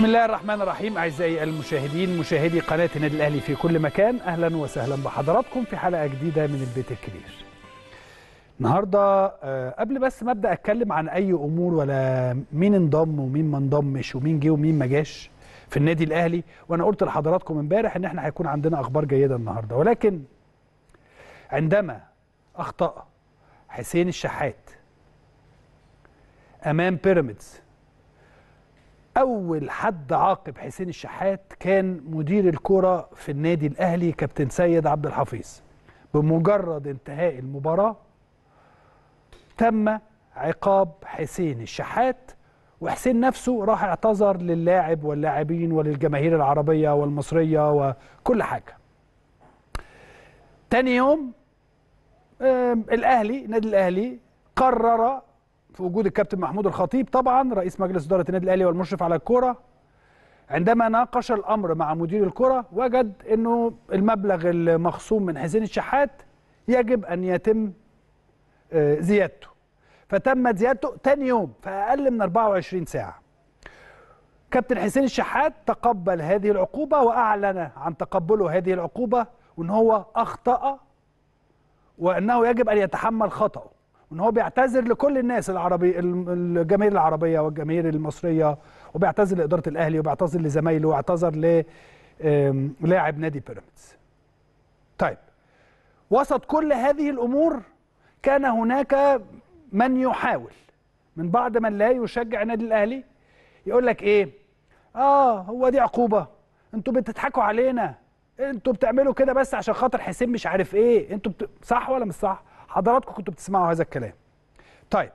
بسم الله الرحمن الرحيم أعزائي المشاهدين مشاهدي قناة النادي الأهلي في كل مكان أهلا وسهلا بحضراتكم في حلقة جديدة من البيت الكبير النهاردة آه، قبل بس ما أبدأ أتكلم عن أي أمور ولا مين انضم ومين ما انضمش ومين جه ومين ما جاش في النادي الأهلي وأنا قلت لحضراتكم امبارح إن احنا هيكون عندنا أخبار جيدة النهاردة ولكن عندما أخطأ حسين الشحات أمام بيراميدز اول حد عاقب حسين الشحات كان مدير الكره في النادي الاهلي كابتن سيد عبد الحفيظ بمجرد انتهاء المباراه تم عقاب حسين الشحات وحسين نفسه راح اعتذر للاعب واللاعبين وللجماهير العربيه والمصريه وكل حاجه تاني يوم الاهلي النادي الاهلي قرر في وجود الكابتن محمود الخطيب طبعا رئيس مجلس اداره النادي الاهلي والمشرف على الكوره عندما ناقش الامر مع مدير الكره وجد انه المبلغ المخصوم من حسين الشحات يجب ان يتم آه، زيادته فتمت زيادته ثاني يوم في اقل من 24 ساعه كابتن حسين الشحات تقبل هذه العقوبه واعلن عن تقبله هذه العقوبه وان هو اخطا وانه يجب ان يتحمل خطاه وان هو بيعتذر لكل الناس العربي الجماهير العربيه والجماهير المصريه وبيعتذر لاداره الاهلي وبيعتذر لزمايله واعتذر ل لاعب نادي بيراميدز. طيب وسط كل هذه الامور كان هناك من يحاول من بعض من لا يشجع النادي الاهلي يقول لك ايه؟ اه هو دي عقوبه انتوا بتضحكوا علينا انتوا بتعملوا كده بس عشان خاطر حسين مش عارف ايه انتوا بت... صح ولا مش صح؟ حضراتكم كنتوا بتسمعوا هذا الكلام طيب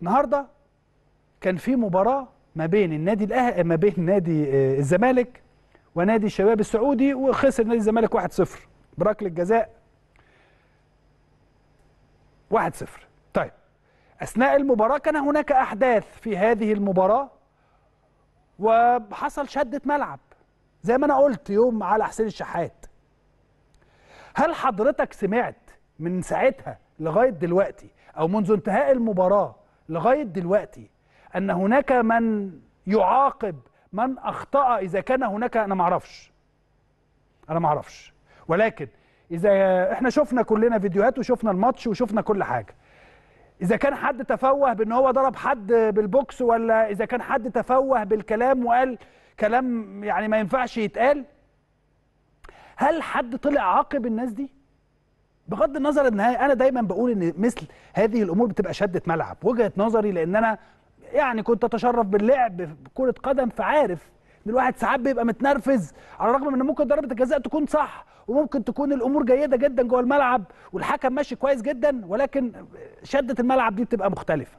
النهارده كان في مباراه ما بين النادي الاهلي ما بين نادي آه، الزمالك ونادي الشباب السعودي وخسر نادي الزمالك 1-0 بركله جزاء 1-0 طيب اثناء المباراه كان هناك احداث في هذه المباراه وحصل شده ملعب زي ما انا قلت يوم على حسين الشحات هل حضرتك سمعت من ساعتها لغايه دلوقتي او منذ انتهاء المباراه لغايه دلوقتي ان هناك من يعاقب من اخطا اذا كان هناك انا ما اعرفش انا ما اعرفش ولكن اذا احنا شفنا كلنا فيديوهات وشفنا الماتش وشفنا كل حاجه اذا كان حد تفوه بان هو ضرب حد بالبوكس ولا اذا كان حد تفوه بالكلام وقال كلام يعني ما ينفعش يتقال هل حد طلع عاقب الناس دي بغض النظر النهائي انا دايما بقول ان مثل هذه الامور بتبقى شده ملعب وجهه نظري لان انا يعني كنت اتشرف باللعب بكره قدم فعارف ان الواحد ساعات بيبقى متنرفز على الرغم ان ممكن ضربه الجزاء تكون صح وممكن تكون الامور جيده جدا جوه الملعب والحكم ماشي كويس جدا ولكن شده الملعب دي بتبقى مختلفه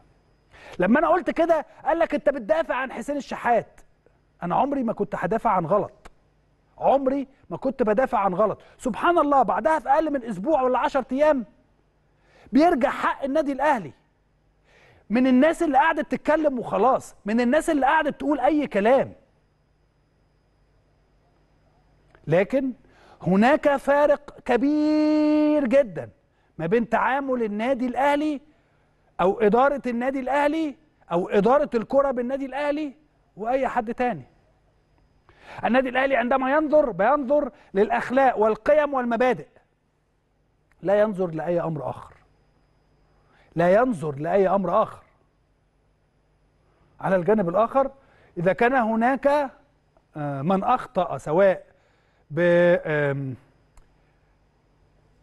لما انا قلت كده قال لك انت بتدافع عن حسين الشحات انا عمري ما كنت هدافع عن غلط عمري ما كنت بدافع عن غلط سبحان الله بعدها في اقل من اسبوع ولا 10 ايام بيرجع حق النادي الاهلي من الناس اللي قعدت تتكلم وخلاص من الناس اللي قعدت تقول اي كلام لكن هناك فارق كبير جدا ما بين تعامل النادي الاهلي او اداره النادي الاهلي او اداره الكره بالنادي الاهلي واي حد تاني النادي الاهلي عندما ينظر بينظر للاخلاق والقيم والمبادئ لا ينظر لاي امر اخر لا ينظر لاي امر اخر على الجانب الاخر اذا كان هناك آه، من اخطا سواء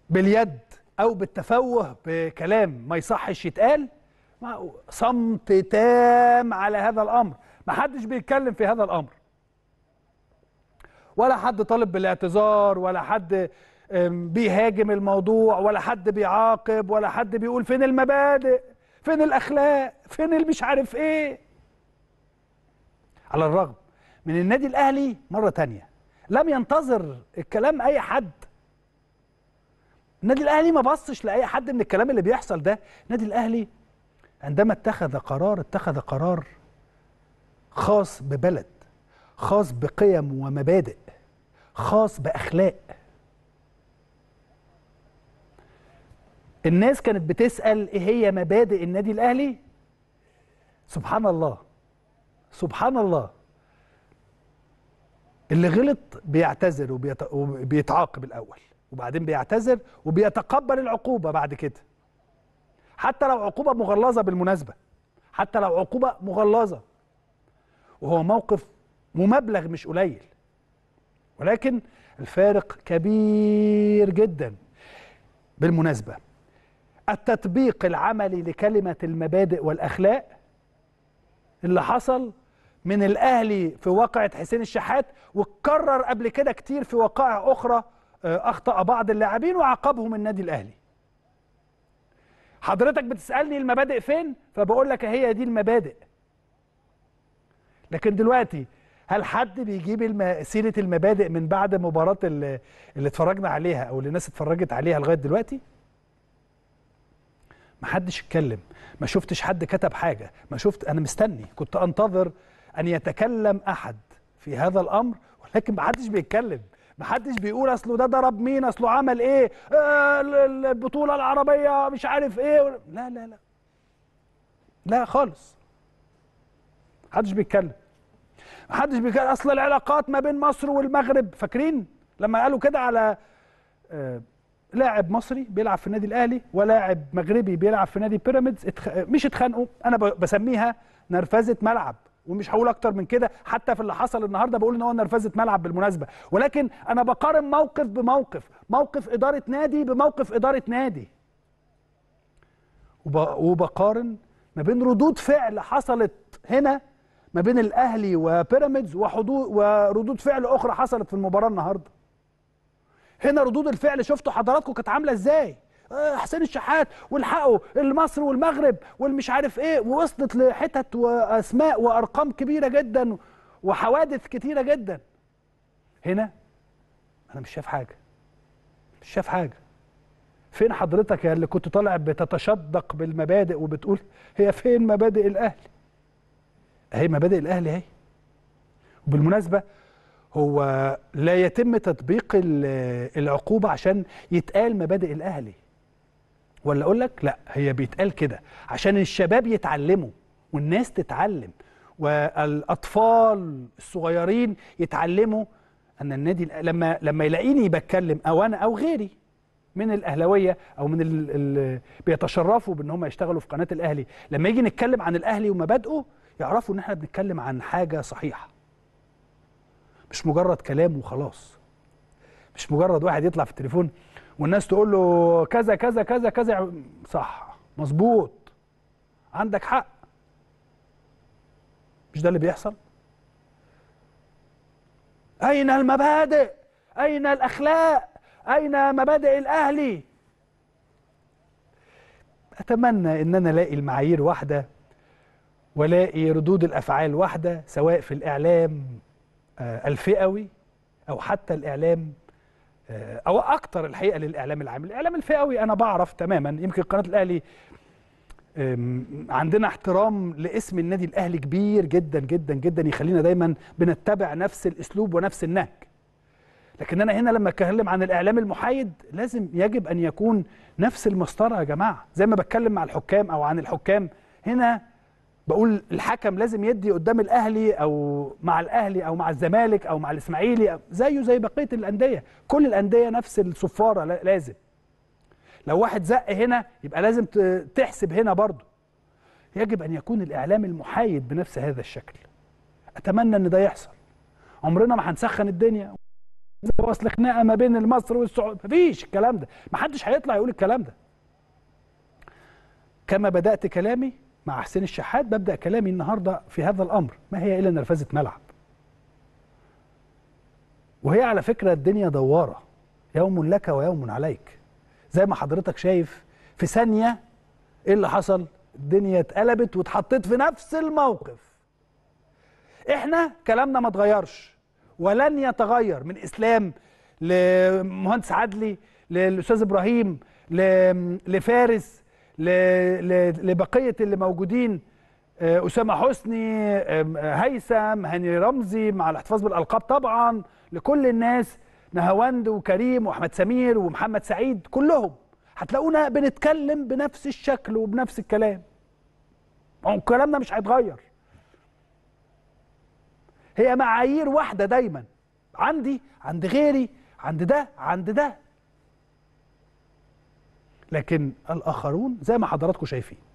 باليد او بالتفوه بكلام ما يصحش يتقال صمت تام على هذا الامر ما حدش بيتكلم في هذا الامر ولا حد طالب بالاعتذار ولا حد بيهاجم الموضوع ولا حد بيعاقب ولا حد بيقول فين المبادئ فين الاخلاق فين اللي مش عارف ايه على الرغم من النادي الاهلي مره تانية لم ينتظر الكلام اي حد النادي الاهلي ما بصش لاي حد من الكلام اللي بيحصل ده النادي الاهلي عندما اتخذ قرار اتخذ قرار خاص ببلد خاص بقيم ومبادئ خاص باخلاق الناس كانت بتسال ايه هي مبادئ النادي الاهلي سبحان الله سبحان الله اللي غلط بيعتذر وبيت... وبيتعاقب الاول وبعدين بيعتذر وبيتقبل العقوبه بعد كده حتى لو عقوبه مغلظه بالمناسبه حتى لو عقوبه مغلظه وهو موقف ممبلغ مش قليل ولكن الفارق كبير جدا بالمناسبة التطبيق العملي لكلمة المبادئ والأخلاق اللي حصل من الأهلي في واقعة حسين الشحات واتكرر قبل كده كتير في وقائع أخرى آه، أخطأ بعض اللاعبين وعاقبهم النادي الأهلي حضرتك بتسألني المبادئ فين فبقول لك هي دي المبادئ لكن دلوقتي هل حد بيجيب الم... سيره المبادئ من بعد مباراه اللي, اللي اتفرجنا عليها او اللي الناس اتفرجت عليها لغايه دلوقتي ما حدش اتكلم ما شفتش حد كتب حاجه ما شفت انا مستني كنت انتظر ان يتكلم احد في هذا الامر ولكن ما حدش بيتكلم ما حدش بيقول اصله ده ضرب مين اصله عمل ايه آه البطوله العربيه مش عارف ايه لا لا لا لا خالص حدش بيتكلم ما حدش بيتكلم اصل العلاقات ما بين مصر والمغرب فاكرين لما قالوا كده على آه، لاعب مصري بيلعب في النادي الاهلي ولاعب مغربي بيلعب في نادي بيراميدز اتخ... مش اتخانقوا انا بسميها نرفزه ملعب ومش هقول اكتر من كده حتى في اللي حصل النهارده بقول ان هو نرفزه ملعب بالمناسبه ولكن انا بقارن موقف بموقف موقف اداره نادي بموقف اداره نادي وب... وبقارن ما بين ردود فعل حصلت هنا ما بين الاهلي وبيراميدز وحضور وردود فعل اخرى حصلت في المباراه النهارده هنا ردود الفعل شفتوا حضراتكم كانت عامله ازاي آه، حسين الشحات والحقوا المصري والمغرب والمش عارف ايه ووصلت لحتت واسماء وارقام كبيره جدا وحوادث كتيره جدا هنا انا مش شايف حاجه مش شايف حاجه فين حضرتك يا اللي كنت طالع بتتشدق بالمبادئ وبتقول هي فين مبادئ الاهلي اهي مبادئ الاهلي اهي وبالمناسبه هو لا يتم تطبيق العقوبه عشان يتقال مبادئ الاهلي ولا اقول لك لا هي بيتقال كده عشان الشباب يتعلموا والناس تتعلم والاطفال الصغيرين يتعلموا ان النادي لما لما يلاقيني بتكلم او انا او غيري من الاهلاويه او من اللي بيتشرفوا بان هم يشتغلوا في قناه الاهلي لما يجي نتكلم عن الاهلي ومبادئه يعرفوا ان احنا بنتكلم عن حاجه صحيحه مش مجرد كلام وخلاص مش مجرد واحد يطلع في التليفون والناس تقول له كذا كذا كذا كذا صح مظبوط عندك حق مش ده اللي بيحصل اين المبادئ اين الاخلاق اين مبادئ الاهلي اتمنى ان انا الاقي المعايير واحده ولاقي ردود الأفعال واحدة سواء في الإعلام آه، الفئوي أو حتى الإعلام آه، أو أكتر الحقيقة للإعلام العام الإعلام الفئوي أنا بعرف تماما يمكن قناة الأهلي عندنا احترام لاسم النادي الأهلي كبير جدا جدا جدا يخلينا دايما بنتبع نفس الأسلوب ونفس النهج لكن أنا هنا لما أتكلم عن الإعلام المحايد لازم يجب أن يكون نفس المسطرة يا جماعة زي ما بتكلم مع الحكام أو عن الحكام هنا بقول الحكم لازم يدي قدام الاهلي او مع الاهلي او مع الزمالك او مع الاسماعيلي زيه زي بقيه الانديه كل الانديه نفس الصفاره لازم لو واحد زق هنا يبقى لازم تحسب هنا برضه يجب ان يكون الاعلام المحايد بنفس هذا الشكل اتمنى ان ده يحصل عمرنا ما هنسخن الدنيا وصل خناقه ما بين مصر والسعوديه مفيش الكلام ده محدش هيطلع يقول الكلام ده كما بدات كلامي مع حسين الشحات ببدأ كلامي النهاردة في هذا الأمر ما هي إلا نرفزة ملعب وهي على فكرة الدنيا دوارة يوم لك ويوم عليك زي ما حضرتك شايف في ثانية إيه اللي حصل الدنيا اتقلبت واتحطيت في نفس الموقف احنا كلامنا ما اتغيرش ولن يتغير من اسلام لمهندس عدلي للاستاذ ابراهيم لفارس لبقيه اللي موجودين آه، اسامه حسني آه، هيثم هاني رمزي مع الاحتفاظ بالالقاب طبعا لكل الناس نهاوند وكريم واحمد سمير ومحمد سعيد كلهم هتلاقونا بنتكلم بنفس الشكل وبنفس الكلام كلامنا مش هيتغير هي معايير واحده دايما عندي عند غيري عند ده عند ده لكن الاخرون زي ما حضراتكم شايفين